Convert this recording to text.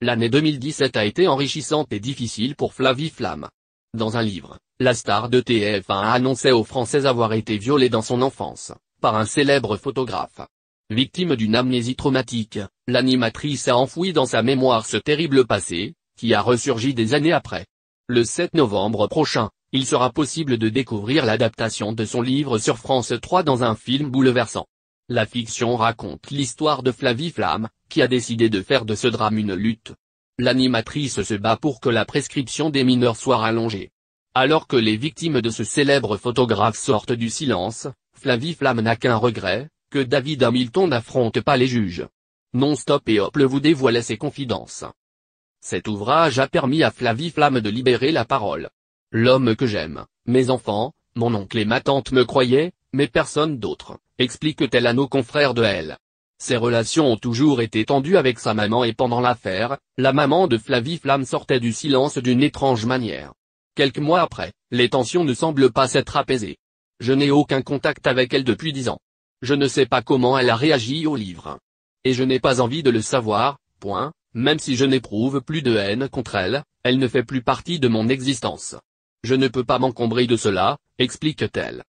L'année 2017 a été enrichissante et difficile pour Flavie Flamme. Dans un livre, la star de TF1 a annoncé aux Français avoir été violée dans son enfance, par un célèbre photographe. Victime d'une amnésie traumatique, l'animatrice a enfoui dans sa mémoire ce terrible passé, qui a ressurgi des années après. Le 7 novembre prochain, il sera possible de découvrir l'adaptation de son livre sur France 3 dans un film bouleversant. La fiction raconte l'histoire de Flavie Flamme, qui a décidé de faire de ce drame une lutte. L'animatrice se bat pour que la prescription des mineurs soit rallongée. Alors que les victimes de ce célèbre photographe sortent du silence, Flavie Flamme n'a qu'un regret, que David Hamilton n'affronte pas les juges. Non-stop et Hop vous dévoilait ses confidences. Cet ouvrage a permis à Flavie Flamme de libérer la parole. L'homme que j'aime, mes enfants, mon oncle et ma tante me croyaient, mais personne d'autre, explique-t-elle à nos confrères de Elle. Ses relations ont toujours été tendues avec sa maman et pendant l'affaire, la maman de Flavie Flamme sortait du silence d'une étrange manière. Quelques mois après, les tensions ne semblent pas s'être apaisées. Je n'ai aucun contact avec elle depuis dix ans. Je ne sais pas comment elle a réagi au livre. Et je n'ai pas envie de le savoir, point, même si je n'éprouve plus de haine contre elle, elle ne fait plus partie de mon existence. Je ne peux pas m'encombrer de cela, explique-t-elle.